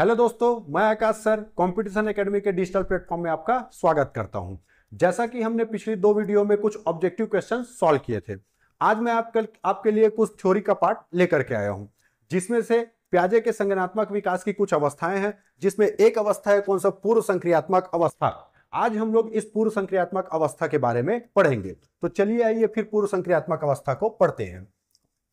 hello दोस्तों मैं Akash sir Competition Academy के डिजिटल प्लेटफॉर्म में आपका स्वागत करता हूं जैसा कि हमने पिछली दो वीडियो में कुछ ऑब्जेक्टिव क्वेश्चन सॉल्व किए थे आज मैं आपके आपके लिए कुछ थ्योरी का पार्ट लेकर के आया हूं जिसमें से प्याजे के संगनात्मक विकास की कुछ अवस्थाएं हैं जिसमें एक अवस्था है कौन सा पूर्व संक्रियात्मक अवस्था आज हम लोग इस पूर्व संक्रियात्मक अवस्था के बारे में पढ़ेंगे तो चलिए आइए फिर पूर्व संक्रियात्मक अवस्था को पढ़ते हैं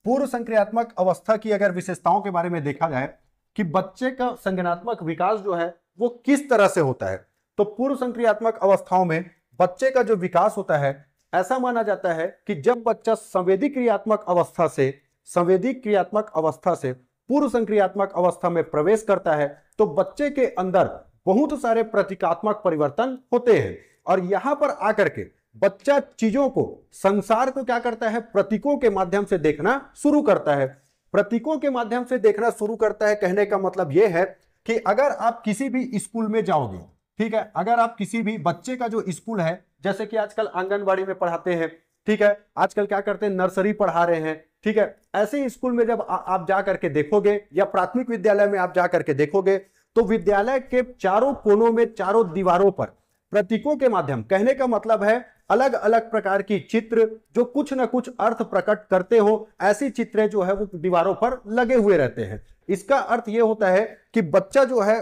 पूर्व संक्रियात्मक अवस्था की अगर विशेषताओं के बारे में देखा जाए कि बच्चे का संज्ञानात्मक विकास जो है वो किस तरह से होता है तो पूर्व संक्रियात्मक अवस्थाओं में बच्चे का जो विकास होता है ऐसा माना जाता है कि जब बच्चा संवेदी क्रियात्मक अवस्था से संवेदी क्रियात्मक अवस्था से पूर्व संक्रियात्मक अवस्था में प्रवेश करता है तो बच्चे के अंदर बहुत सारे प्रतीकात्मक परिवर्तन होते हैं और यहां पर आकर के बच्चा चीजों को संसार को क्या करता है प्रतीकों के माध्यम से देखना शुरू करता है प्रतीकों के माध्यम से देखना शुरू करता है कहने का मतलब यह है कि अगर आप किसी भी स्कूल में जाओगे ठीक है अगर आप किसी भी बच्चे का जो स्कूल है जैसे कि आजकल आंगनबाड़ी में पढ़ाते हैं ठीक है आजकल क्या करते हैं नर्सरी पढ़ा रहे हैं ठीक है ऐसे स्कूल में जब आ, आप जा करके देखोगे या प्राथमिक विद्यालय में आप जा करके देखोगे तो विद्यालय के चारों कोनों में चारों दीवारों पर प्रतीकों के माध्यम कहने का मतलब है अलग अलग प्रकार की चित्र जो कुछ ना कुछ अर्थ प्रकट करते हो ऐसी चित्रें जो है वो दीवारों पर लगे हुए रहते हैं इसका अर्थ ये होता है कि बच्चा जो है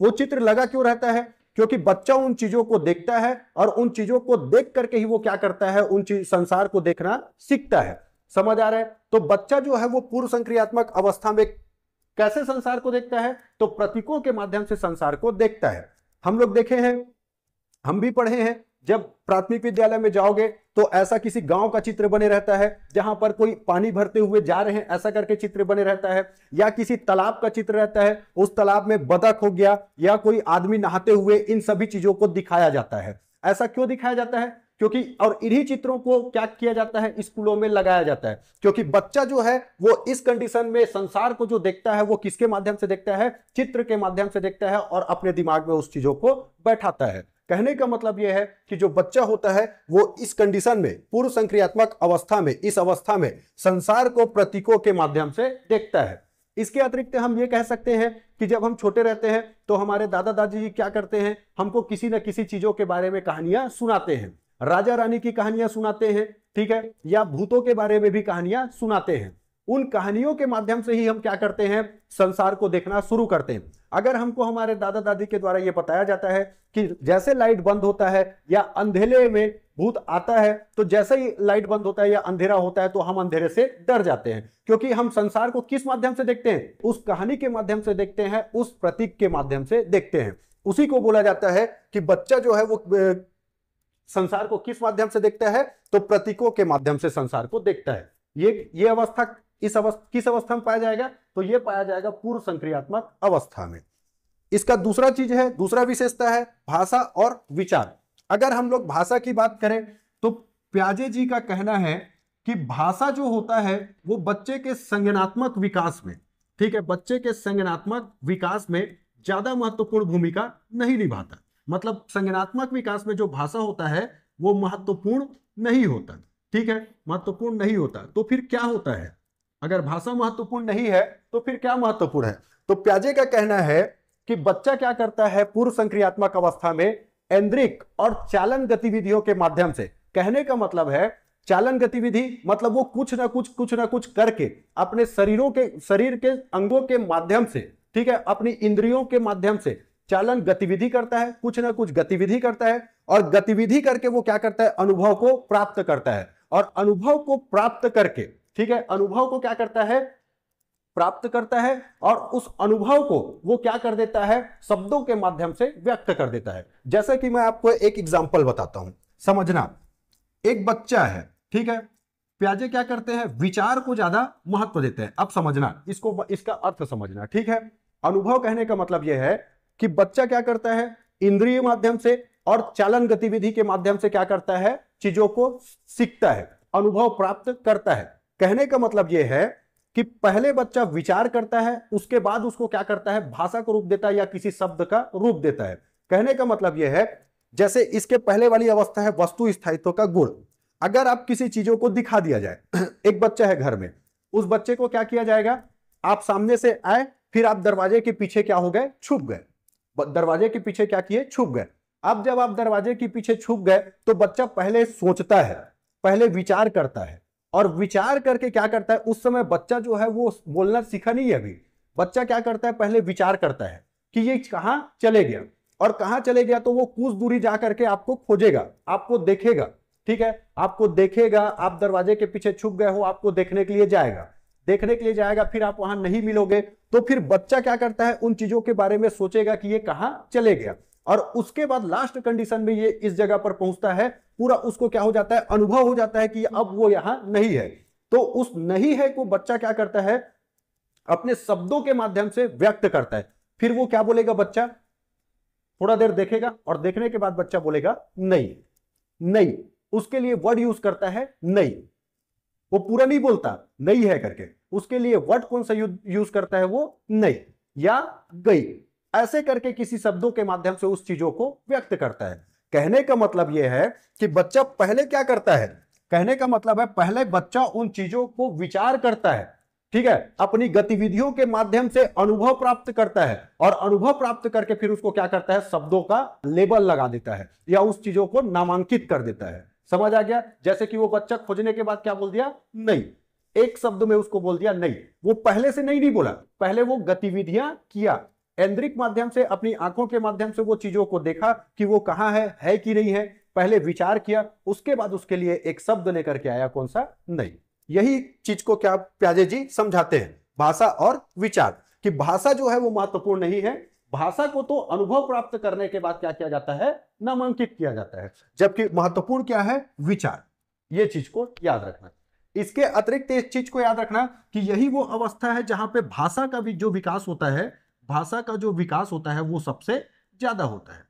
वो चित्र लगा क्यों रहता है क्योंकि बच्चा उन चीजों को देखता है और उन चीजों को देख करके ही वो क्या करता है उन संसार को देखना सीखता है समझ आ रहा है तो बच्चा जो है वो पूर्व संक्रियात्मक अवस्था में कैसे संसार को देखता है तो प्रतीकों के माध्यम से संसार को देखता है हम लोग देखे हैं हम भी पढ़े हैं जब प्राथमिक विद्यालय में जाओगे तो ऐसा किसी गांव का चित्र बने रहता है जहां पर कोई पानी भरते हुए जा रहे हैं ऐसा करके चित्र बने रहता है या किसी तालाब का चित्र रहता है उस तालाब में बदक हो गया या कोई आदमी नहाते हुए इन सभी चीजों को दिखाया जाता है ऐसा क्यों दिखाया जाता है क्योंकि और इन्हीं चित्रों को क्या किया जाता है स्कूलों में लगाया जाता है क्योंकि बच्चा जो है वो इस कंडीशन में संसार को जो देखता है वो किसके माध्यम से देखता है चित्र के माध्यम से देखता है और अपने दिमाग में उस चीजों को बैठाता है कहने का मतलब यह है कि जो बच्चा होता है वो इस कंडीशन में पूर्व संक्रियात्मक अवस्था में इस अवस्था में संसार को प्रतीकों के माध्यम से देखता है इसके अतिरिक्त हम ये कह सकते हैं कि जब हम छोटे रहते हैं तो हमारे दादा दादी जी क्या करते हैं हमको किसी न किसी चीजों के बारे में कहानियां सुनाते हैं राजा रानी की कहानियां सुनाते हैं ठीक है या भूतों के बारे में भी कहानियां सुनाते हैं उन कहानियों के माध्यम से ही हम क्या करते हैं संसार को देखना शुरू करते हैं अगर हमको हमारे दादा दादी के द्वारा ये बताया जाता है कि जैसे लाइट बंद होता है या अंधेरे में भूत आता है तो जैसे ही लाइट बंद होता है या अंधेरा होता है तो हम अंधेरे से डर जाते हैं क्योंकि हम संसार को किस माध्यम से देखते हैं उस कहानी के माध्यम से देखते हैं उस प्रतीक के माध्यम से देखते हैं उसी को बोला जाता है कि बच्चा जो है वो संसार को किस माध्यम से देखता है तो प्रतीकों के माध्यम से संसार को देखता है ये ये अवस्था इस अवस्था किस अवस्था में पाया जाएगा तो यह पाया जाएगा पूर्व संक्रियात्मक अवस्था में इसका दूसरा चीज है दूसरा विशेषता है भाषा और विचार अगर हम लोग भाषा की बात करें तो प्याजे जी का कहना है कि भाषा जो होता है वो बच्चे के संज्ञानात्मक विकास में ठीक है बच्चे के संज्ञानात्मक विकास में ज्यादा महत्वपूर्ण भूमिका नहीं निभाता मतलब संज्ञानात्मक विकास में जो भाषा होता है वो महत्वपूर्ण नहीं होता ठीक है महत्वपूर्ण नहीं होता तो फिर क्या होता है अगर भाषा महत्वपूर्ण नहीं है तो फिर क्या महत्वपूर्ण है तो प्याजे का कहना है कि बच्चा क्या करता है पूर्व संक्रियात्मक अवस्था में एंद्रिक और चालन गतिविधियों के माध्यम से कहने का मतलब है चालन गतिविधि मतलब वो कुछ ना कुछ कुछ ना कुछ करके अपने शरीरों के शरीर के अंगों के माध्यम से ठीक है अपनी इंद्रियों के माध्यम से चालन गतिविधि करता है कुछ ना कुछ गतिविधि करता है और गतिविधि करके वो क्या करता है अनुभव को प्राप्त करता है और अनुभव को प्राप्त करके ठीक है अनुभव को क्या करता है प्राप्त करता है और उस अनुभव को वो क्या कर देता है शब्दों के माध्यम से व्यक्त कर देता है जैसे कि मैं आपको एक एग्जाम्पल बताता हूं समझना एक बच्चा है ठीक है प्याजे क्या करते हैं विचार को ज्यादा महत्व देते हैं अब समझना इसको इसका अर्थ समझना ठीक है अनुभव कहने का मतलब यह है कि बच्चा क्या करता है इंद्रिय माध्यम से और चालन गतिविधि के माध्यम से क्या करता है चीजों को सीखता है अनुभव प्राप्त करता है कहने का मतलब यह है कि पहले बच्चा विचार करता है उसके बाद उसको क्या करता है भाषा को रूप देता है या किसी शब्द का रूप देता है कहने का मतलब यह है जैसे इसके पहले वाली अवस्था है वस्तु स्थायित्व का गुण अगर आप किसी चीजों को दिखा दिया जाए एक बच्चा है घर में उस बच्चे को क्या किया जाएगा आप सामने से आए फिर आप दरवाजे के पीछे क्या हो गए छुप गए दरवाजे के पीछे क्या किए छुप गए अब जब आप दरवाजे के पीछे छुप गए तो बच्चा पहले सोचता है पहले विचार करता है और विचार करके क्या करता है उस समय बच्चा जो है वो बोलना सीखा नहीं है अभी बच्चा क्या करता है पहले विचार करता है कि ये कहाँ चले गया और कहाँ चले गया तो वो कुछ दूरी जा करके आपको खोजेगा आपको देखेगा ठीक है आपको देखेगा आप दरवाजे के पीछे छुप गए हो आपको देखने के लिए जाएगा देखने के लिए जाएगा फिर आप वहां नहीं मिलोगे तो फिर बच्चा क्या करता है उन चीजों के बारे में सोचेगा कि ये कहाँ चले गया और उसके बाद लास्ट कंडीशन में ये इस जगह पर पहुंचता है पूरा उसको क्या हो जाता है अनुभव हो जाता है कि अब वो यहां नहीं है तो उस नहीं है को बच्चा क्या करता है अपने शब्दों के माध्यम से व्यक्त करता है फिर वो क्या बोलेगा बच्चा थोड़ा देर देखेगा और देखने के बाद बच्चा बोलेगा नहीं नहीं उसके लिए वर्ड यूज करता है नहीं वो पूरा नहीं बोलता नहीं है करके उसके लिए वर्ड कौन सा यूज करता है वो नहीं या गई ऐसे करके किसी शब्दों के माध्यम से उस चीजों को व्यक्त करता है कहने का मतलब यह है कि बच्चा पहले क्या करता है कहने का मतलब है पहले बच्चा उन चीजों को विचार करता है ठीक है अपनी गतिविधियों के माध्यम से अनुभव प्राप्त करता है और अनुभव प्राप्त करके फिर उसको क्या करता है शब्दों का लेबल लगा देता है या उस चीजों को नामांकित कर देता है समझ आ गया जैसे कि वो बच्चा खोजने के बाद क्या बोल दिया नहीं एक शब्द में उसको बोल दिया नहीं वो पहले से नहीं नहीं बोला पहले वो गतिविधियां किया एंद्रिक माध्यम से अपनी आंखों के माध्यम से वो चीजों को देखा कि वो कहाँ है है कि नहीं है पहले विचार किया उसके बाद उसके लिए एक शब्द लेकर के आया कौन सा नहीं यही चीज को क्या प्याजे जी समझाते हैं भाषा और विचार कि भाषा जो है वो महत्वपूर्ण नहीं है भाषा को तो अनुभव प्राप्त करने के बाद क्या किया जाता है नामांकित किया जाता है जबकि महत्वपूर्ण क्या है विचार ये चीज को याद रखना इसके अतिरिक्त इस चीज को याद रखना कि यही वो अवस्था है जहां पे भाषा का भी जो विकास होता है भाषा का जो विकास होता है वो सबसे ज्यादा होता है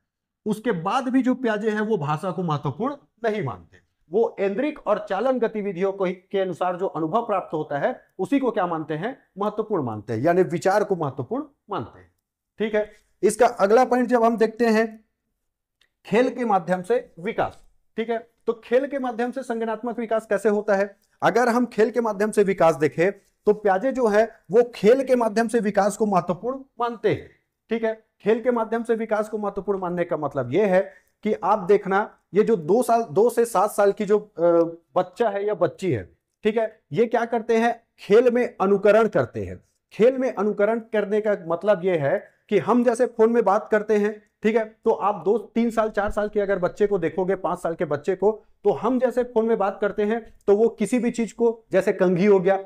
उसके बाद भी जो प्याजे हैं वो भाषा को महत्वपूर्ण नहीं मानते वो इंद्रिक और चालन गतिविधियों को के अनुसार जो अनुभव प्राप्त होता है उसी को क्या मानते हैं महत्वपूर्ण मानते हैं यानी विचार को महत्वपूर्ण मानते हैं ठीक है इसका अगला पॉइंट जब हम देखते हैं खेल के माध्यम से विकास ठीक है तो खेल के माध्यम से संगठनात्मक विकास कैसे होता है अगर हम खेल के माध्यम से विकास देखें तो प्याजे जो है वो खेल के माध्यम से विकास को महत्वपूर्ण मानते हैं ठीक है खेल के माध्यम से विकास को महत्वपूर्ण मानने का मतलब यह है कि आप देखना ये जो दो साल दो से सात साल की जो बच्चा है या बच्ची है ठीक है ये क्या करते हैं खेल में अनुकरण करते हैं खेल में अनुकरण करने का मतलब यह है कि हम जैसे फोन में बात करते हैं ठीक है तो आप दो तीन साल चार साल के अगर बच्चे को देखोगे पांच साल के बच्चे को तो हम जैसे फोन में बात करते हैं तो वो किसी भी चीज को जैसे कंघी हो गया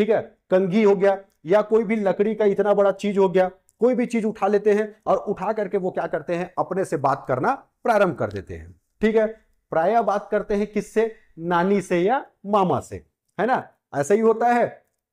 ठीक है कंघी हो गया या कोई भी लकड़ी का इतना बड़ा चीज हो गया कोई भी चीज उठा लेते हैं और उठा करके वो क्या करते हैं अपने से बात करना प्रारंभ कर देते हैं ठीक है प्राय बात करते हैं किससे नानी से या मामा से है ना ऐसा ही होता है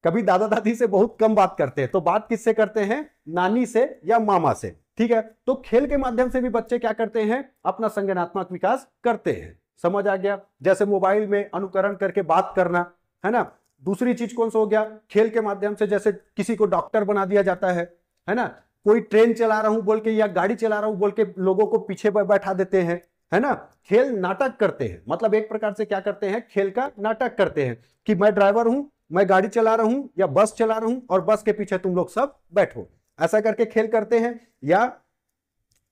कभी दादा दादी से बहुत कम बात करते हैं तो बात किससे करते हैं नानी से या मामा से ठीक है तो खेल के माध्यम से भी बच्चे क्या करते हैं अपना संज्ञानात्मक विकास करते हैं समझ आ गया जैसे मोबाइल में अनुकरण करके बात करना है ना दूसरी चीज कौन सा हो गया खेल के माध्यम से जैसे किसी को डॉक्टर बना दिया जाता है है ना कोई ट्रेन चला रहा हूं बोल के या गाड़ी चला रहा हूं बोल के लोगों को पीछे बैठा देते हैं है ना खेल नाटक करते हैं मतलब एक प्रकार से क्या करते हैं खेल का नाटक करते हैं कि मैं ड्राइवर हूं मैं गाड़ी चला रहा हूं या बस चला रहा हूं और बस के पीछे तुम लोग सब बैठो ऐसा करके खेल करते हैं या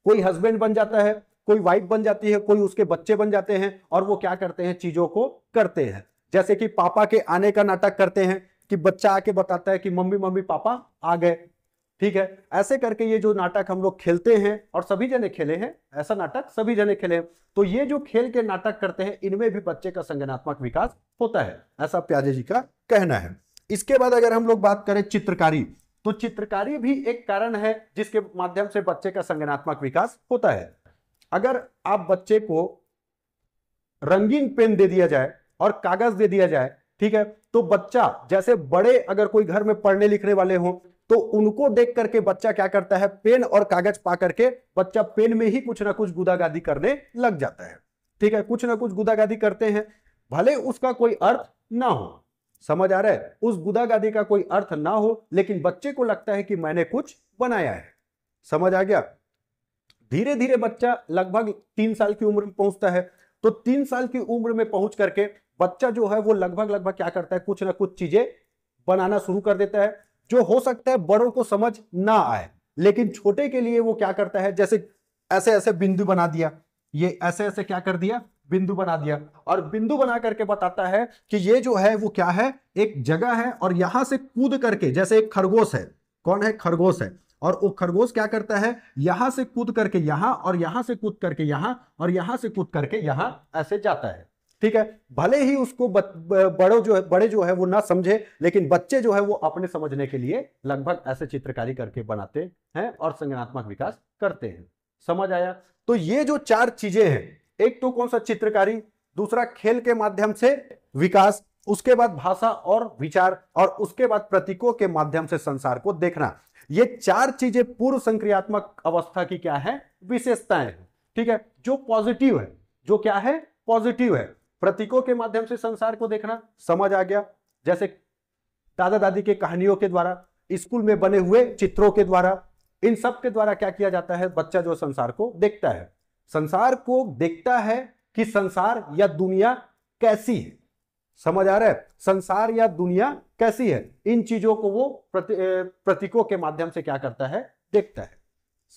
कोई हस्बैंड बन जाता है कोई वाइफ बन जाती है कोई उसके बच्चे बन जाते हैं और वो क्या करते हैं चीजों को करते हैं जैसे कि पापा के आने का नाटक करते हैं कि बच्चा आके बताता है कि मम्मी मम्मी पापा आ गए ठीक है ऐसे करके ये जो नाटक हम लोग खेलते हैं और सभी जने खेले हैं ऐसा नाटक सभी जने खेले हैं तो ये जो खेल के नाटक करते हैं इनमें भी बच्चे का संगनात्मक विकास होता है ऐसा प्याजे जी का कहना है इसके बाद अगर हम लोग बात करें चित्रकारी तो चित्रकारी भी एक कारण है जिसके माध्यम से बच्चे का संगनात्मक विकास होता है अगर आप बच्चे को रंगीन पेन दे दिया जाए और कागज दे दिया जाए ठीक है तो बच्चा जैसे बड़े अगर कोई घर में पढ़ने लिखने वाले हों तो उनको देख करके बच्चा क्या करता है पेन और कागज पा करके बच्चा पेन में ही कुछ ना कुछ गुदागादी करने लग जाता है ठीक है कुछ ना कुछ गुदागादी करते हैं भले उसका कोई अर्थ ना हो समझ आ रहा है उस गुदागादी का कोई अर्थ ना हो लेकिन बच्चे को लगता है कि मैंने कुछ बनाया है समझ आ गया धीरे धीरे बच्चा लगभग तीन साल की उम्र में पहुंचता है तो तीन साल की उम्र में पहुंच करके बच्चा जो है वो लगभग लगभग क्या करता है कुछ ना कुछ चीजें बनाना शुरू कर देता है जो हो सकता है बड़ों को समझ ना आए लेकिन छोटे के लिए वो क्या करता है जैसे ऐसे ऐसे बिंदु बना दिया ये ऐसे ऐसे क्या कर दिया बिंदु बना दिया और बिंदु बना करके बताता है कि ये जो है वो क्या है एक जगह है और यहां से कूद करके जैसे एक खरगोश है कौन है खरगोश है और वो खरगोश क्या करता है यहां से कूद करके यहां और यहां से कूद करके यहां और यहां से कूद करके यहां ऐसे जाता है ठीक है भले ही उसको बड़ो जो है बड़े जो है वो ना समझे लेकिन बच्चे जो है वो अपने समझने के लिए लगभग ऐसे चित्रकारी करके बनाते हैं और संज्ञानात्मक विकास करते हैं समझ आया तो ये जो चार चीजें हैं एक तो कौन सा चित्रकारी दूसरा खेल के माध्यम से विकास उसके बाद भाषा और विचार और उसके बाद प्रतीकों के माध्यम से संसार को देखना ये चार चीजें पूर्व संक्रियात्मक अवस्था की क्या है विशेषताएं ठीक है जो पॉजिटिव है जो क्या है पॉजिटिव है प्रतीकों के माध्यम से संसार को देखना समझ आ गया जैसे दादा दादी के कहानियों के द्वारा स्कूल में बने हुए चित्रों के द्वारा इन सब के द्वारा क्या किया जाता है बच्चा जो संसार को देखता है संसार को देखता है कि संसार या दुनिया कैसी है समझ आ रहा है संसार या दुनिया कैसी है इन चीजों को वो प्रतीकों के माध्यम से क्या करता है देखता है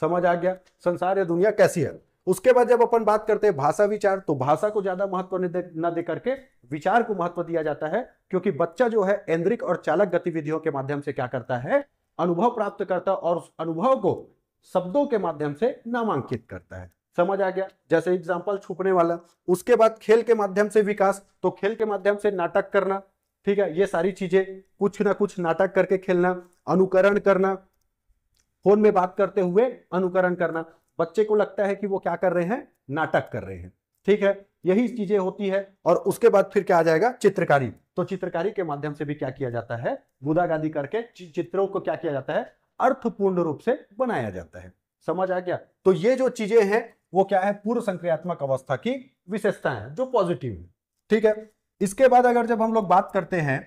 समझ आ गया संसार या दुनिया कैसी है उसके बाद जब अपन बात करते हैं भाषा विचार तो भाषा को ज्यादा महत्व न दे करके विचार को महत्व दिया जाता है क्योंकि बच्चा जो है ऐन्द्रिक और चालक गतिविधियों के माध्यम से क्या करता है अनुभव प्राप्त करता है और उस अनुभव को शब्दों के माध्यम से नामांकित करता है समझ आ गया जैसे एग्जाम्पल छुपने वाला उसके बाद खेल के माध्यम से विकास तो खेल के माध्यम से नाटक करना ठीक है ये सारी चीजें कुछ ना कुछ नाटक करके खेलना अनुकरण करना फोन में बात करते हुए अनुकरण करना बच्चे को लगता है कि वो क्या कर रहे हैं नाटक कर रहे हैं ठीक है यही चीजें होती है और उसके बाद फिर क्या आ जाएगा चित्रकारी तो चित्रकारी के माध्यम से भी क्या किया जाता है गुदागादी करके चित्रों को क्या किया जाता है अर्थपूर्ण रूप से बनाया जाता है समझ आ गया तो ये जो चीजें हैं वो क्या है पूर्व संक्रियात्मक अवस्था की विशेषता है जो पॉजिटिव है ठीक है इसके बाद अगर जब हम लोग बात करते हैं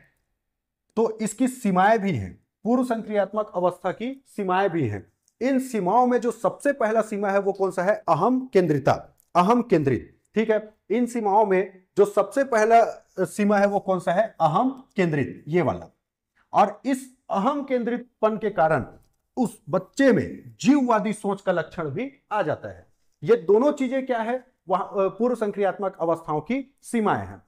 तो इसकी सीमाएं भी हैं पूर्व संक्रियात्मक अवस्था की सीमाएं भी हैं इन सीमाओं में जो सबसे पहला सीमा है वो कौन सा है अहम केंद्रिता अहम केंद्रित ठीक है इन सीमाओं में जो सबसे पहला सीमा है वो कौन सा है अहम केंद्रित ये वाला और इस अहम केंद्रितपन के कारण उस बच्चे में जीववादी सोच का लक्षण भी आ जाता है ये दोनों चीजें क्या है वहां पूर्व संक्रियात्मक अवस्थाओं की सीमाएं हैं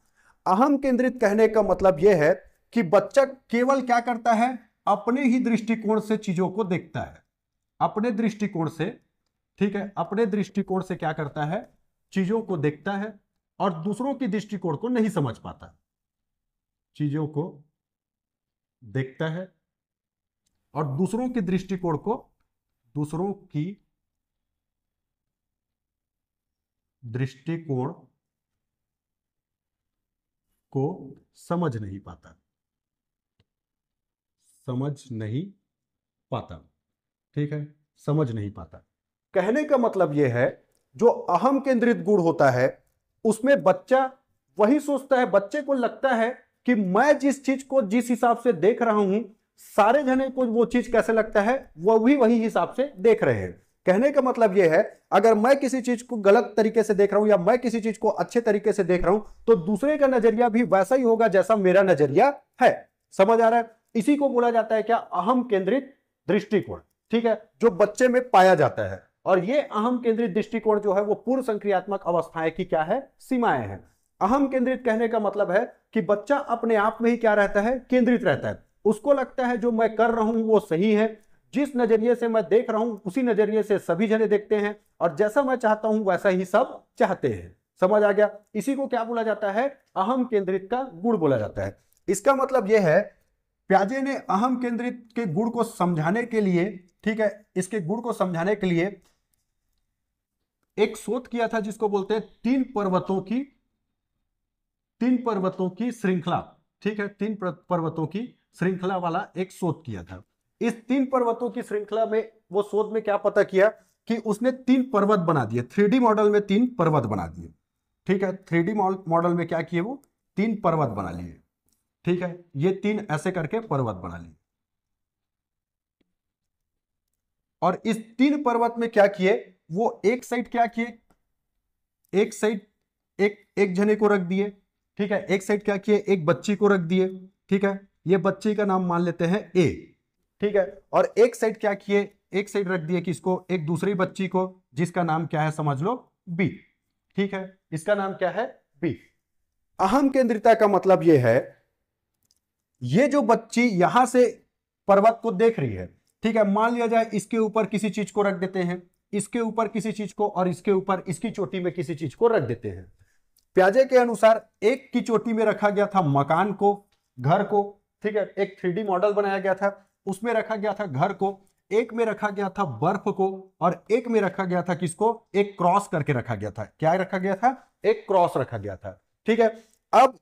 अहम केंद्रित कहने का मतलब यह है कि बच्चा केवल क्या करता है अपने ही दृष्टिकोण से चीजों को देखता है अपने दृष्टिकोण से ठीक है अपने दृष्टिकोण से क्या करता है चीजों को देखता है और दूसरों की दृष्टिकोण को नहीं समझ पाता चीजों को देखता है और दूसरों के दृष्टिकोण को दूसरों की दृष्टिकोण को समझ नहीं पाता समझ नहीं पाता ठीक है समझ नहीं पाता कहने का मतलब यह है जो अहम केंद्रित गुण होता है उसमें बच्चा वही सोचता है बच्चे को लगता है कि मैं जिस चीज को जिस हिसाब से देख रहा हूं सारे जने को वो चीज कैसे लगता है वह भी वही हिसाब से देख रहे हैं कहने का मतलब यह है अगर मैं किसी चीज को गलत तरीके से देख रहा हूं या मैं किसी चीज को अच्छे तरीके से देख रहा हूं तो दूसरे का नजरिया भी वैसा ही होगा जैसा मेरा नजरिया है समझ आ रहा है इसी को बोला जाता है क्या अहम केंद्रित दृष्टिकोण ठीक है जो बच्चे में पाया जाता है और ये अहम केंद्रित दृष्टिकोण जो है वो पूर्व संक्रियात्मक अवस्थाएं की क्या है सीमाएं हैं अहम केंद्रित कहने का मतलब है कि बच्चा अपने आप में ही क्या रहता है केंद्रित रहता है उसको लगता है जो मैं कर रहा हूं वो सही है जिस नजरिए से मैं देख रहा हूं उसी नजरिए से सभी जने देखते हैं और जैसा मैं चाहता हूं वैसा ही सब चाहते हैं समझ आ गया इसी को क्या बोला जाता है अहम केंद्रित का गुण बोला जाता है इसका मतलब यह है प्याजे ने अहम केंद्रित के गुण को समझाने के लिए ठीक है इसके गुण को समझाने के लिए एक शोध किया था जिसको बोलते हैं तीन पर्वतों की तीन पर्वतों की श्रृंखला ठीक है तीन पर्वतों की श्रृंखला वाला एक शोध किया था इस तीन पर्वतों की श्रृंखला में वो शोध में क्या पता किया कि उसने तीन पर्वत बना दिए थ्री मॉडल में तीन पर्वत बना दिए ठीक है थ्री मॉडल में क्या किए वो तीन पर्वत बना लिए ठीक है ये तीन ऐसे करके पर्वत बना लिए और इस तीन पर्वत में क्या किए वो एक साइड क्या किए एक साइड एक एक जने को रख दिए ठीक है एक साइड क्या किए एक बच्ची को रख दिए ठीक है ये बच्ची का नाम मान लेते हैं ए ठीक है और एक साइड क्या किए एक साइड रख दिए किसको एक दूसरी बच्ची को जिसका नाम क्या है समझ लो बी ठीक है इसका नाम क्या है बी अहम केंद्रिता का मतलब यह है ये जो बच्ची यहां से पर्वत को देख रही है ठीक है मान लिया जाए इसके ऊपर किसी चीज को रख देते हैं इसके ऊपर किसी चीज को और इसके ऊपर इसकी चोटी में किसी चीज को रख देते हैं प्याजे के अनुसार एक की चोटी में रखा गया था मकान को घर को ठीक है एक थ्री मॉडल बनाया गया था उसमें रखा गया था घर को एक में रखा गया था बर्फ को और एक में रखा गया था किसको एक क्रॉस करके रखा गया था क्या रखा गया था एक क्रॉस रखा गया था ठीक है अब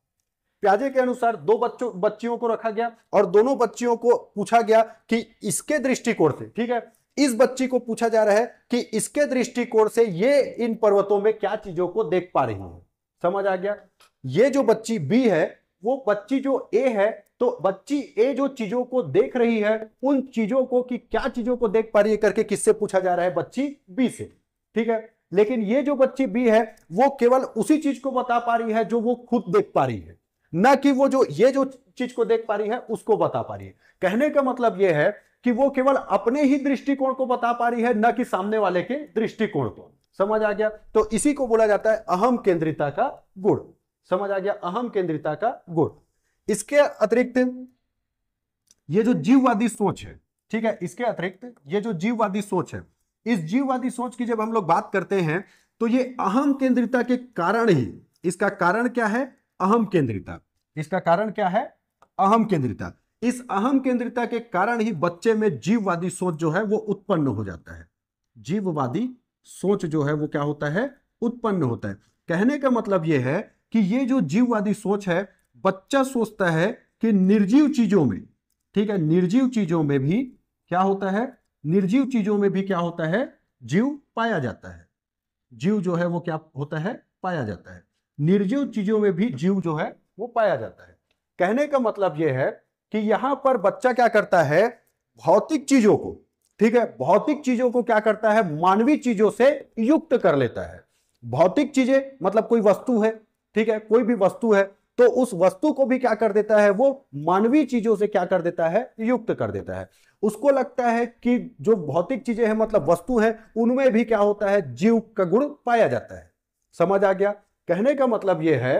प्याजे के अनुसार दो बच्चों बच्चियों को रखा गया और दोनों बच्चियों को पूछा गया कि इसके दृष्टिकोण से ठीक है इस बच्ची को पूछा जा रहा है कि इसके दृष्टिकोण से ये इन पर्वतों में क्या चीजों को देख पा रही है समझ आ गया ये जो बच्ची बी है वो बच्ची जो ए है तो बच्ची ए जो चीजों को देख रही है उन चीजों को कि क्या चीजों को देख पा रही है करके किससे पूछा जा रहा है बच्ची बी से ठीक है लेकिन ये जो बच्ची बी है वो केवल उसी चीज को बता पा रही है जो वो खुद देख पा रही है ना कि वो जो ये जो चीज को देख पा रही है उसको बता पा रही है कहने का मतलब यह है कि वो केवल अपने ही दृष्टिकोण को बता पा रही है ना कि सामने वाले के दृष्टिकोण को समझ आ गया तो इसी को बोला जाता है अहम केंद्रिता का गुण समझ आ गया अहम केंद्रिता का गुण इसके अतिरिक्त ये जो जीववादी सोच है ठीक है इसके अतिरिक्त ये जो जीववादी सोच है इस जीववादी सोच की जब हम लोग बात करते हैं तो ये अहम केंद्रिता के कारण ही इसका कारण क्या है अहम केंद्रिता इसका कारण क्या है अहम केंद्रिता इस अहम केंद्रिता के कारण ही बच्चे में जीववादी सोच जो है वो उत्पन्न हो जाता है जीववादी सोच जो है वो क्या होता है उत्पन्न होता है कहने का मतलब यह है कि ये जो जीववादी सोच है बच्चा सोचता है कि निर्जीव चीजों में ठीक है निर्जीव चीजों में भी क्या होता है निर्जीव चीजों में भी क्या होता है जीव पाया जाता है जीव जो है वो क्या होता है पाया जाता है निर्जीव चीजों में भी जीव जो है वो पाया जाता है कहने का मतलब यह है कि यहां पर बच्चा क्या करता है भौतिक चीजों को ठीक है भौतिक चीजों को क्या करता है मानवीय चीजों से युक्त कर लेता है भौतिक चीजें मतलब कोई वस्तु है ठीक है कोई भी वस्तु है तो उस वस्तु को भी क्या कर देता है वो मानवीय चीजों से क्या कर देता है युक्त कर देता है उसको लगता है कि जो भौतिक चीजें हैं मतलब वस्तु है उनमें भी क्या होता है जीव का गुण पाया जाता है समझ आ गया कहने का मतलब यह है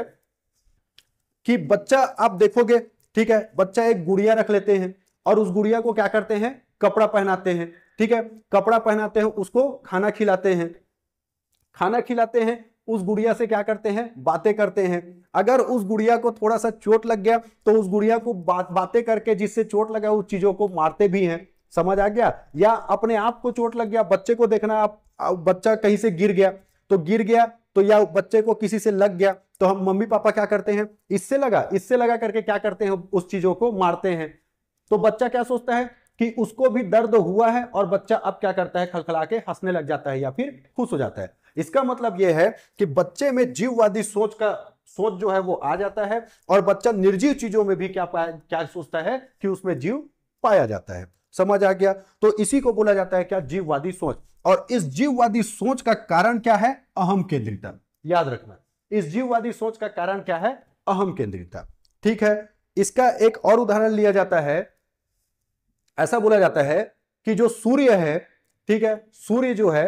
कि बच्चा आप देखोगे ठीक है बच्चा एक गुड़िया रख लेते हैं और उस गुड़िया को क्या करते हैं कपड़ा पहनाते हैं ठीक है कपड़ा पहनाते हैं उसको खाना खिलाते हैं खाना खिलाते हैं उस गुड़िया से क्या करते हैं बातें करते हैं अगर उस गुड़िया को थोड़ा सा चोट लग गया तो उस गुड़िया को बात बातें करके जिससे चोट लगा उस चीजों को मारते भी हैं समझ आ गया या अपने आप को चोट लग गया बच्चे को देखना आप बच्चा कहीं से गिर गया तो गिर गया तो या बच्चे को किसी से लग गया तो हम मम्मी पापा क्या करते हैं इससे लगा इससे लगा करके क्या करते हैं उस चीजों को मारते हैं तो बच्चा क्या सोचता है कि उसको भी दर्द हुआ है और बच्चा अब क्या करता है खलखला के हंसने लग जाता है या फिर खुश हो जाता है इसका मतलब यह है कि बच्चे में जीववादी सोच का सोच जो है वो आ जाता है और बच्चा निर्जीव चीजों में भी क्या पाया क्या सोचता है कि उसमें जीव पाया जाता है समझ आ गया तो इसी को बोला जाता है क्या जीववादी सोच और इस जीववादी सोच का कारण क्या है अहम केंद्रिता याद रखना इस जीववादी सोच का कारण क्या है अहम केंद्रिता ठीक है इसका एक और उदाहरण लिया जाता है ऐसा बोला जाता है कि जो सूर्य है ठीक है सूर्य जो है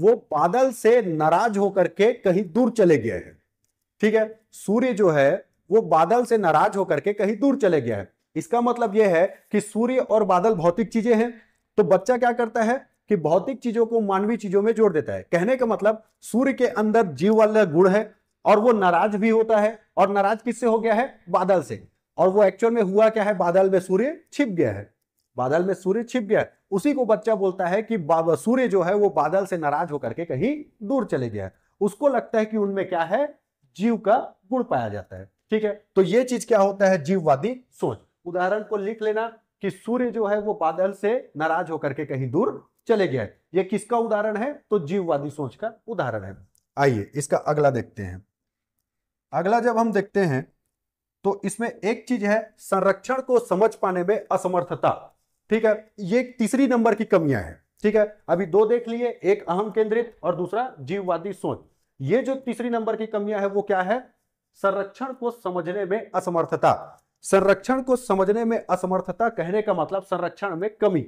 वो बादल से नाराज होकर के कहीं दूर चले गए हैं ठीक है सूर्य जो है वो बादल से नाराज होकर के कहीं दूर चले गया है इसका मतलब यह है कि सूर्य और बादल भौतिक चीजें हैं तो बच्चा क्या करता है कि भौतिक चीजों को मानवीय चीजों में जोड़ देता है कहने का मतलब सूर्य के अंदर जीव वाला गुण है और वो नाराज भी होता है और नाराज किससे हो गया है बादल से और वो एक्चुअल में हुआ क्या है बादल में सूर्य छिप गया है बादल में सूर्य छिप गया उसी को बच्चा बोलता है कि सूर्य जो है वो बादल से नाराज होकर के कहीं दूर चले गया है उसको लगता है कि उनमें क्या है जीव का गुण पाया जाता है ठीक है तो ये चीज क्या होता है जीववादी सोच उदाहरण को लिख लेना कि सूर्य जो है वो बादल से नाराज होकर के कहीं दूर चले गया है यह किसका उदाहरण है तो जीववादी सोच का उदाहरण है आइए इसका अगला देखते हैं अगला जब हम देखते हैं तो इसमें एक चीज है संरक्षण को समझ पाने में असमर्थता ठीक है ये तीसरी नंबर की कमियां है ठीक है अभी दो देख लिए एक अहम केंद्रित और दूसरा जीववादी सोच ये जो तीसरी नंबर की कमियां है वो क्या है संरक्षण को समझने में असमर्थता संरक्षण को समझने में असमर्थता कहने का मतलब संरक्षण में कमी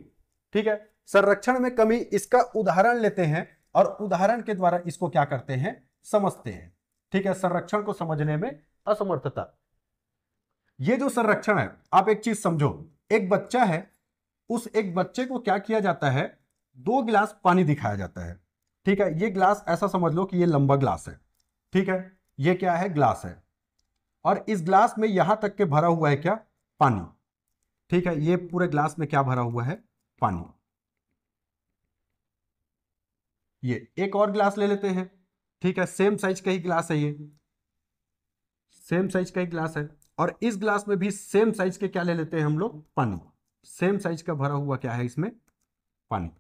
ठीक है संरक्षण में कमी इसका उदाहरण लेते हैं और उदाहरण के द्वारा इसको क्या करते हैं समझते हैं ठीक है संरक्षण को समझने में असमर्थता ये जो संरक्षण है आप एक चीज समझो एक बच्चा है उस एक बच्चे को क्या किया जाता है दो गिलास पानी दिखाया जाता है ठीक है ये गिलास ऐसा समझ लो कि ये लंबा गिलास है ठीक है ये क्या है ग्लास है और इस ग्लास में यहां तक के भरा हुआ है क्या पानी ठीक है ये पूरे ग्लास में क्या भरा हुआ है पानी ये एक और ग्लास ले लेते हैं ठीक है सेम साइज का ही ग्लास है ये सेम साइज का ही ग्लास है और इस ग्लास में भी सेम साइज के क्या ले लेते हैं हम लोग पानी सेम साइज का भरा हुआ क्या है इसमें पानी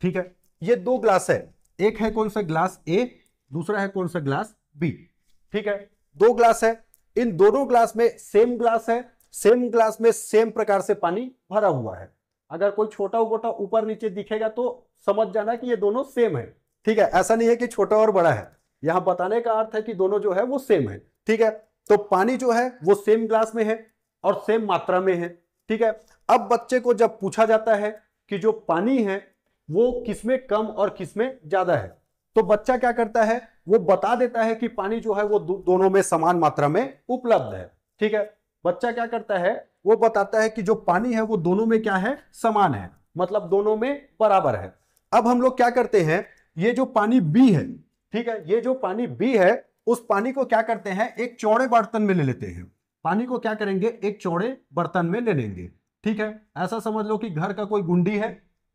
ठीक है ये दो ग्लास है एक है कौन सा ग्लास ए दूसरा है कौन सा ग्लास बी ठीक है दो ग्लास है इन दोनों ग्लास में सेम ग्लास है सेम ग्लास में सेम प्रकार से पानी भरा हुआ है अगर कोई छोटा उगोटा ऊपर नीचे दिखेगा तो समझ जाना कि ये दोनों सेम है ठीक है ऐसा नहीं है कि छोटा और बड़ा है यहाँ बताने का अर्थ है कि दोनों जो है वो सेम है ठीक है तो पानी जो है वो सेम ग्लास में है और सेम मात्रा में है ठीक है अब बच्चे को जब पूछा जाता है कि जो पानी है वो किसमें कम और किसमें ज्यादा है तो बच्चा क्या करता है वो बता देता है कि पानी जो है वो दोनों में समान मात्रा में उपलब्ध है ठीक है बच्चा क्या करता है वो बताता है कि जो पानी है वो दोनों में क्या है समान है मतलब दोनों में बराबर है अब हम लोग क्या करते हैं ये जो पानी बी है ठीक है ये जो पानी बी है उस पानी को क्या करते हैं एक चौड़े बर्तन में ले लेते हैं पानी को क्या करेंगे एक चौड़े बर्तन में ले लेंगे ठीक है ऐसा समझ लो कि घर का कोई गुंडी है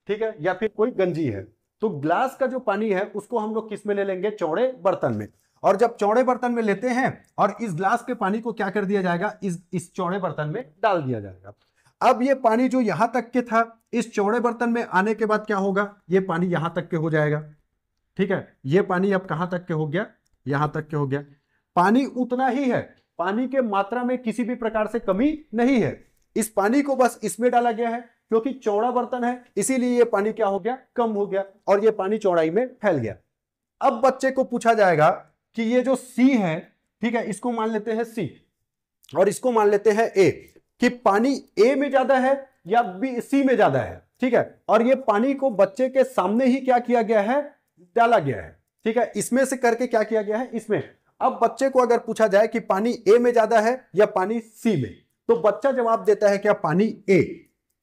ठीक है या फिर कोई गंजी है तो ग्लास का जो पानी है उसको हम लोग किस में ले लेंगे चौड़े बर्तन में और जब चौड़े बर्तन में लेते हैं और इस ग्लास के पानी को क्या कर दिया जाएगा इस इस चौड़े बर्तन में डाल दिया जाएगा अब ये पानी जो यहां तक के था इस चौड़े बर्तन में आने के बाद क्या होगा ये पानी यहां तक के हो जाएगा ठीक है ये पानी अब कहां तक के हो गया यहां तक के हो गया पानी उतना ही है पानी के मात्रा में किसी भी प्रकार से कमी नहीं है इस पानी को बस इसमें डाला गया है क्योंकि चौड़ा बर्तन है इसीलिए ये पानी क्या हो गया कम हो गया और ये पानी चौड़ाई में फैल गया अब बच्चे को पूछा जाएगा कि ये जो सी है ठीक है इसको मान लेते हैं सी और इसको मान लेते हैं ए कि पानी ए में ज्यादा है या बी सी में ज्यादा है ठीक है और ये पानी को बच्चे के सामने ही क्या किया गया है डाला गया है ठीक है इसमें से करके क्या किया गया है इसमें अब बच्चे को अगर पूछा जाए कि पानी ए में ज्यादा है या पानी सी में तो बच्चा जवाब देता है क्या पानी ए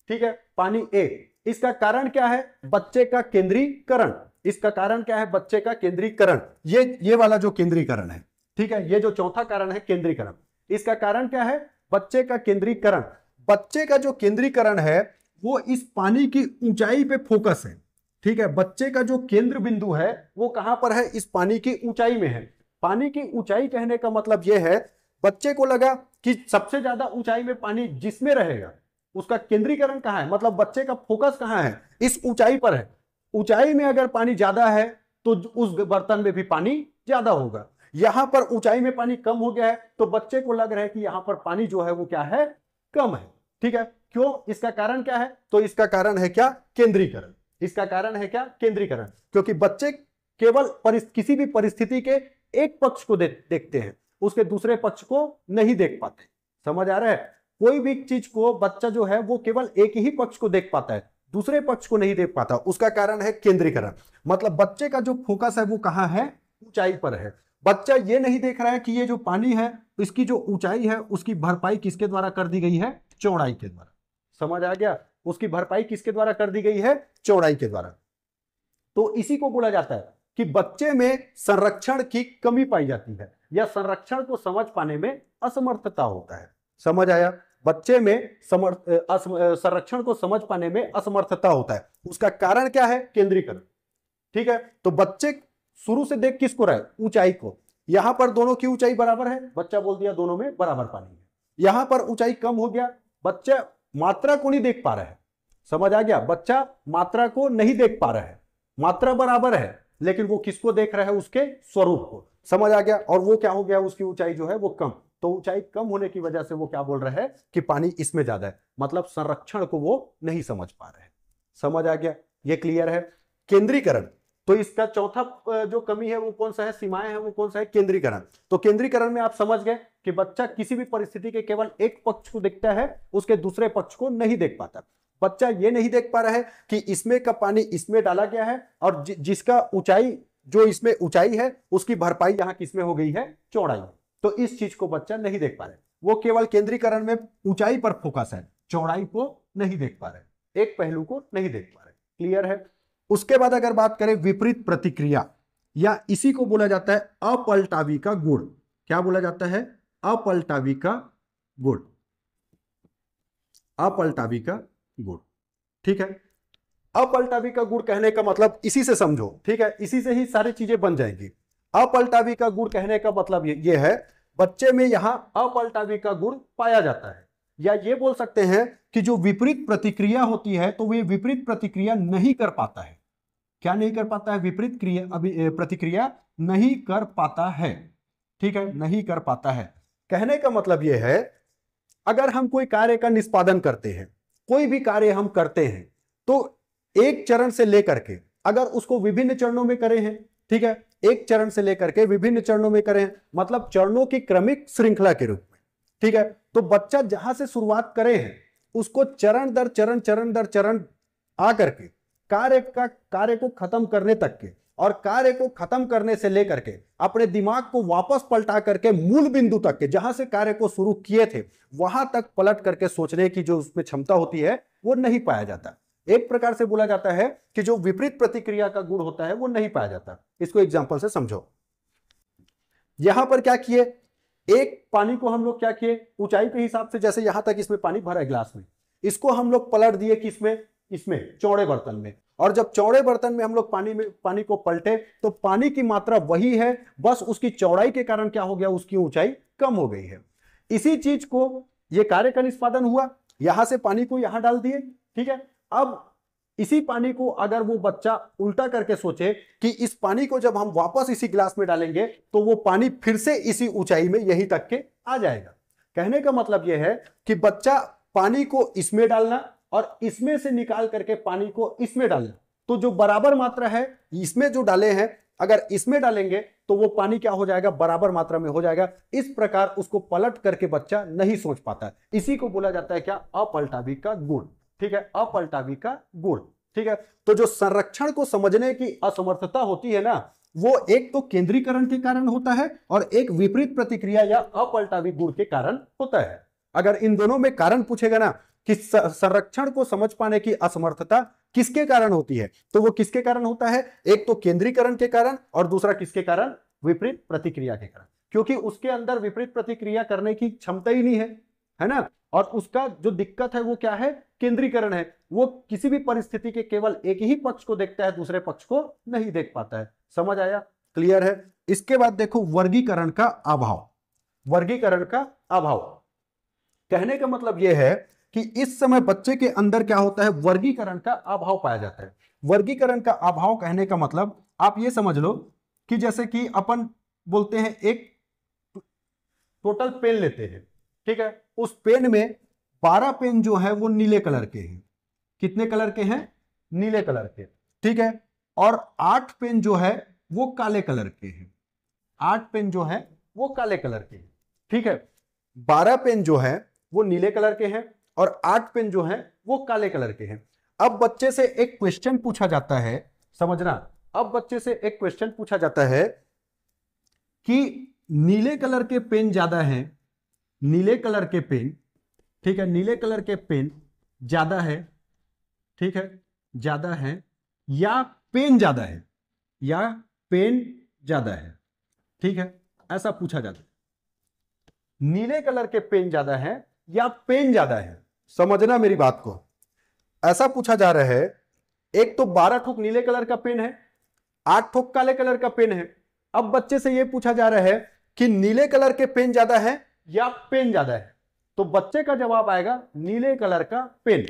ठीक है पानी ए इसका कारण क्या है बच्चे का केंद्रीकरण इसका कारण क्या है बच्चे का केंद्रीकरण ये ये वाला जो केंद्रीकरण है ठीक है ये जो चौथा कारण है केंद्रीकरण इसका कारण क्या है बच्चे का केंद्रीकरण बच्चे का जो केंद्रीकरण है वो इस पानी की ऊंचाई पे फोकस है ठीक है बच्चे का जो केंद्र बिंदु है वो कहां पर है इस पानी की ऊंचाई में है पानी की ऊंचाई कहने का मतलब यह है बच्चे को लगा कि सबसे ज्यादा ऊंचाई में पानी जिसमें रहेगा उसका केंद्रीकरण कहाँ है मतलब बच्चे का फोकस कहाँ है इस ऊंचाई पर है ऊंचाई में अगर पानी ज्यादा है तो उस बर्तन में भी पानी ज्यादा होगा यहां पर ऊंचाई में पानी कम हो गया है तो बच्चे को लग रहा है कि यहां पर पानी जो है वो क्या है कम है ठीक है क्यों इसका कारण क्या है तो इसका कारण है क्या केंद्रीकरण इसका कारण है क्या केंद्रीकरण क्योंकि बच्चे केवल किसी भी परिस्थिति के एक पक्ष को दे, देखते हैं उसके दूसरे पक्ष को नहीं देख पाते समझ आ रहा है कोई भी चीज को बच्चा जो है वो केवल एक ही पक्ष को देख पाता है दूसरे पक्ष को नहीं देख पाता उसका कारण है केंद्रीकरण मतलब बच्चे का जो फोकस है वो कहाँ है ऊंचाई पर है बच्चा ये नहीं देख रहा है कि ये जो पानी है इसकी जो ऊंचाई है उसकी भरपाई किसके द्वारा कर दी गई है चौड़ाई के द्वारा समझ आ गया उसकी भरपाई किसके द्वारा कर दी गई है चौड़ाई के द्वारा तो इसी को बोला जाता है कि बच्चे में संरक्षण की कमी पाई जाती है या संरक्षण को समझ पाने में असमर्थता होता है समझ आया बच्चे में समर्थ संरक्षण को समझ पाने में असमर्थता होता है उसका कारण क्या है केंद्रीकरण ठीक है तो बच्चे शुरू से देख किसको रहे ऊंचाई को यहां पर दोनों की ऊंचाई बराबर है बच्चा बोल दिया दोनों में बराबर पानी है यहां पर ऊंचाई कम हो गया बच्चा मात्रा को नहीं देख पा रहा है समझ आ गया बच्चा मात्रा को नहीं देख पा रहा है मात्रा बराबर है लेकिन वो किसको देख रहा है उसके स्वरूप को समझ आ गया और वो क्या हो गया उसकी ऊंचाई जो है वो कम तो ऊंचाई कम होने की वजह से वो क्या बोल रहा है कि पानी इसमें ज्यादा है मतलब संरक्षण को वो नहीं समझ पा रहे समझ आ गया ये क्लियर है केंद्रीकरण तो इसका चौथा जो कमी है वो कौन सा है सीमाएं है वो कौन सा है केंद्रीकरण तो केंद्रीकरण में आप समझ गए कि बच्चा किसी भी परिस्थिति के केवल एक पक्ष को देखता है उसके दूसरे पक्ष को नहीं देख पाता बच्चा ये नहीं देख पा रहा है कि इसमें का पानी इसमें डाला गया है और जि, जिसका ऊंचाई जो इसमें ऊंचाई है उसकी भरपाई यहाँ किसमें हो गई है चौड़ाई तो इस चीज को बच्चा नहीं देख पा रहे वो केवल केंद्रीकरण में ऊंचाई पर फोकस है चौड़ाई को नहीं देख पा रहे एक पहलू को नहीं देख पा रहे क्लियर है उसके बाद अगर बात करें विपरीत प्रतिक्रिया या इसी को बोला जाता है अपलटावी का गुण क्या बोला जाता है अपलटावी का गुण अपलटावी का गुण ठीक है अपलटावी का गुण कहने का मतलब इसी से समझो ठीक है इसी से ही सारी चीजें बन जाएंगी अपल्टावी का गुण कहने का मतलब ये, है बच्चे में यहां अपल्टावी का गुण पाया जाता है या ये बोल सकते हैं कि जो विपरीत प्रतिक्रिया होती है तो वे विपरीत प्रतिक्रिया नहीं कर पाता है क्या नहीं कर पाता है विपरीत क्रिया अभी प्रतिक्रिया नहीं कर पाता है ठीक है नहीं कर पाता है कहने का मतलब यह है अगर हम कोई कार्य का निष्पादन करते हैं कोई भी कार्य हम करते हैं तो एक चरण से लेकर के अगर उसको विभिन्न चरणों में करें हैं ठीक है एक चरण से लेकर के विभिन्न चरणों में करें मतलब चरणों की क्रमिक श्रृंखला के रूप में ठीक है तो बच्चा जहां से शुरुआत करे है उसको चरण दर चरण चरण दर चरण आकर के कार्य का कार्य को खत्म करने तक के और कार्य को खत्म करने से लेकर के अपने दिमाग को वापस पलटा करके मूल बिंदु तक के जहां से कार्य को शुरू किए थे वहां तक पलट करके सोचने की जो उसमें क्षमता होती है वो नहीं पाया जाता एक प्रकार से बोला जाता है कि जो विपरीत प्रतिक्रिया का गुण होता है वो नहीं पाया जाता इसको एग्जाम्पल से समझो यहां पर क्या किए एक पानी को हम लोग क्या किए ऊंचाई के हिसाब से जैसे यहां तक इसमें पानी भरा ग्लास में इसको हम लोग पलट दिए किसमें इसमें चौड़े बर्तन में और जब चौड़े बर्तन में हम लोग पानी में पानी को पलटे तो पानी की मात्रा वही है बस उसकी चौड़ाई के कारण क्या हो गया उसकी ऊंचाई कम हो गई है इसी चीज को यह कार्य का निष्पादन हुआ यहां से पानी को यहां डाल दिए ठीक है अब इसी पानी को अगर वो बच्चा उल्टा करके सोचे कि इस पानी को जब हम वापस इसी गिलास में डालेंगे तो वो पानी फिर से इसी ऊंचाई में यहीं तक के आ जाएगा कहने का मतलब यह है कि बच्चा पानी को इसमें डालना और इसमें से निकाल करके पानी को इसमें डालना तो जो बराबर मात्रा है इसमें जो डाले हैं अगर इसमें डालेंगे तो वो पानी क्या हो जाएगा बराबर मात्रा में हो जाएगा इस प्रकार उसको पलट करके बच्चा नहीं सोच पाता इसी को बोला जाता है क्या अपलटावी का गुण ठीक है अपलटावी का गुण ठीक है तो जो संरक्षण को समझने की असमर्थता होती है ना वो एक तो केंद्रीकरण के कारण होता है और एक विपरीत प्रतिक्रिया या अपलटावी गुण के कारण होता है अगर इन दोनों में कारण पूछेगा ना कि संरक्षण को समझ पाने की असमर्थता किसके कारण होती है तो वो किसके कारण होता है एक तो केंद्रीकरण के कारण और दूसरा किसके कारण विपरीत प्रतिक्रिया के कारण क्योंकि उसके अंदर विपरीत प्रतिक्रिया करने की क्षमता ही नहीं है है ना और उसका जो दिक्कत है वो क्या है केंद्रीकरण है वो किसी भी परिस्थिति के केवल एक ही पक्ष को देखता है दूसरे पक्ष को नहीं देख पाता है समझ आया क्लियर है इसके बाद देखो वर्गीकरण का अभाव वर्गीकरण का अभाव कहने का मतलब यह है कि इस समय बच्चे के अंदर क्या होता है वर्गीकरण का अभाव पाया जाता है वर्गीकरण का अभाव कहने का मतलब आप ये समझ लो कि जैसे कि अपन बोलते हैं एक टोटल पेन लेते हैं ठीक है उस पेन में बारह पेन जो है वो नीले कलर के हैं कितने कलर के हैं नीले कलर के ठीक है और आठ पेन जो है वो काले कलर के हैं आठ पेन जो है वो काले कलर के हैं ठीक है बारह पेन जो है वो नीले कलर के हैं और आठ पेन जो है वो काले कलर के हैं अब बच्चे से एक क्वेश्चन पूछा जाता है समझना अब बच्चे से एक क्वेश्चन पूछा जाता है कि नीले कलर के पेन ज्यादा हैं नीले कलर के पेन ठीक है नीले कलर के पेन ज़्यादा है ठीक है ज़्यादा है या पेन ज़्यादा है या पेन ज़्यादा है ठीक है ऐसा पूछा जाता है नीले कलर के पेन ज़्यादा है या पेन ज़्यादा है समझना मेरी बात को ऐसा पूछा जा रहा है एक तो बारह ठोक नीले कलर का पेन है आठ ठोक काले कलर का पेन है अब बच्चे से यह पूछा जा रहा है कि नीले कलर के पेन ज्यादा है या पेन ज्यादा है तो बच्चे का जवाब आएगा नीले कलर का पेन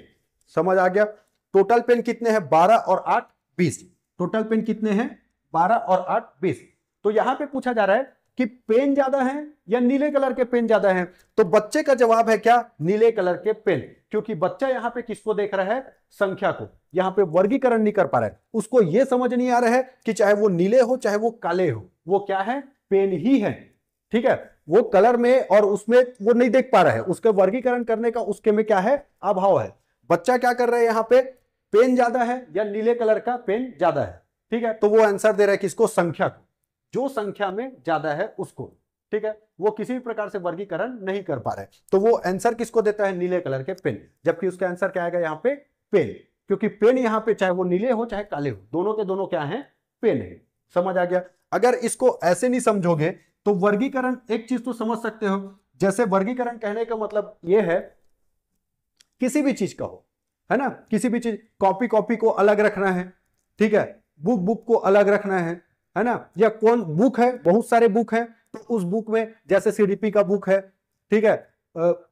समझ आ गया टोटल पेन कितने हैं बारह और आठ बीस टोटल पेन कितने हैं बारह और आठ बीस तो यहां पे पूछा जा रहा है कि पेन ज्यादा है या नीले कलर के पेन ज्यादा है तो बच्चे का जवाब है क्या नीले कलर के पेन क्योंकि बच्चा यहां पे किसको देख रहा है संख्या को यहां पे वर्गीकरण नहीं कर पा रहा है उसको यह समझ नहीं आ रहा है कि चाहे वो नीले हो चाहे वो काले हो वो क्या है पेन ही है ठीक है वो कलर में और उसमें वो नहीं देख पा रहा है उसके वर्गीकरण करने का उसके में क्या है अभाव है बच्चा क्या कर रहा है यहाँ पे पेन ज्यादा है या नीले कलर का पेन ज्यादा है ठीक है तो वो आंसर दे रहा है किसको संख्या को जो संख्या में ज्यादा है उसको ठीक है वो किसी भी प्रकार से वर्गीकरण नहीं कर पा रहे तो वो आंसर किसको देता है नीले कलर के पेन जबकि उसका आंसर क्या आएगा यहाँ पे पेन क्योंकि पेन यहाँ पे चाहे वो नीले हो चाहे काले हो दोनों के दोनों क्या है पेन है समझ आ गया अगर इसको ऐसे नहीं समझोगे तो वर्गीकरण एक चीज तो समझ सकते हो जैसे वर्गीकरण कहने का मतलब यह है किसी भी चीज का हो है ना किसी भी चीज कॉपी कॉपी को अलग रखना है ठीक है बुक बुक को अलग रखना है है ना या कौन बुक है बहुत सारे बुक हैं तो उस बुक में जैसे सीडीपी का बुक है ठीक है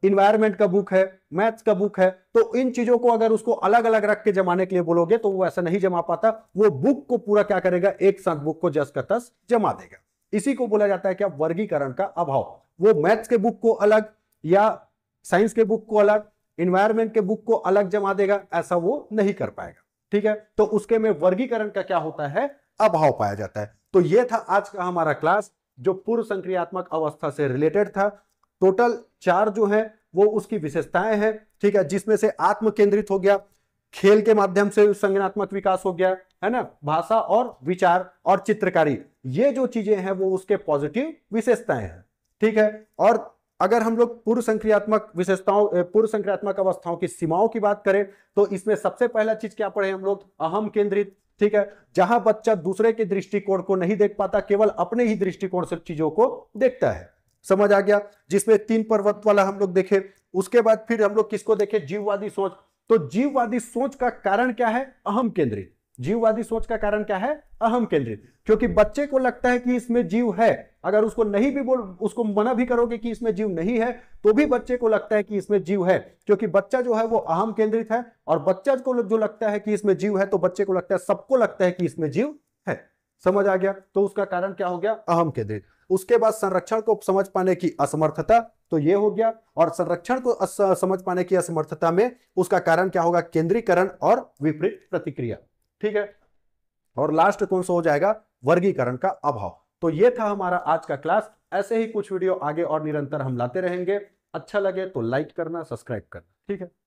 इन्वायरमेंट uh, का बुक है मैथ्स का बुक है तो इन चीजों को अगर उसको अलग अलग रख के जमाने के लिए बोलोगे तो वो ऐसा नहीं जमा पाता वो बुक को पूरा क्या करेगा एक साथ बुक को जस का तस जमा देगा इसी को बोला जाता है क्या वर्गीकरण का अभाव वो मैथ्स के बुक को अलग या साइंस के बुक को अलग इन्वायरमेंट के बुक को अलग जमा देगा ऐसा वो नहीं कर पाएगा ठीक है तो उसके में वर्गीकरण का क्या होता है अभाव पाया जाता है तो ये था आज का हमारा क्लास जो पूर्व संक्रियात्मक अवस्था से रिलेटेड था टोटल चार जो है वो उसकी विशेषताएं हैं ठीक है जिसमें से आत्म केंद्रित हो गया खेल के माध्यम से संज्ञानात्मक विकास हो गया है ना भाषा और विचार और चित्रकारी ये जो चीजें हैं वो उसके पॉजिटिव विशेषताएं हैं ठीक है और अगर हम लोग पूर्व संक्रियात्मक विशेषताओं पूर्व संक्रियात्मक अवस्थाओं की सीमाओं की बात करें तो इसमें सबसे पहला चीज क्या पढ़े हम लोग अहम केंद्रित ठीक है जहां बच्चा दूसरे के दृष्टिकोण को नहीं देख पाता केवल अपने ही दृष्टिकोण से चीजों को देखता है समझ आ गया जिसमें तीन पर्वत वाला हम लोग देखे उसके बाद फिर हम लोग किसको देखे जीववादी सोच तो जीववादी सोच का कारण क्या है अहम केंद्रित जीववादी सोच का कारण क्या है अहम केंद्रित क्योंकि बच्चे को लगता है कि इसमें जीव है अगर उसको नहीं भी बोल उसको मना भी करोगे कि इसमें जीव नहीं है तो भी बच्चे को लगता है कि इसमें जीव है क्योंकि बच्चा जो है वो अहम केंद्रित है और बच्चा को जो लगता है कि इसमें जीव है तो बच्चे को लगता है सबको लगता है कि इसमें जीव है समझ आ गया तो उसका कारण क्या हो गया अहम केंद्रित उसके बाद संरक्षण को समझ पाने की असमर्थता तो ये हो गया और संरक्षण को समझ पाने की असमर्थता में उसका कारण क्या होगा केंद्रीकरण और विपरीत प्रतिक्रिया ठीक है और लास्ट कौन सा हो जाएगा वर्गीकरण का अभाव तो ये था हमारा आज का क्लास ऐसे ही कुछ वीडियो आगे और निरंतर हम लाते रहेंगे अच्छा लगे तो लाइक करना सब्सक्राइब करना ठीक है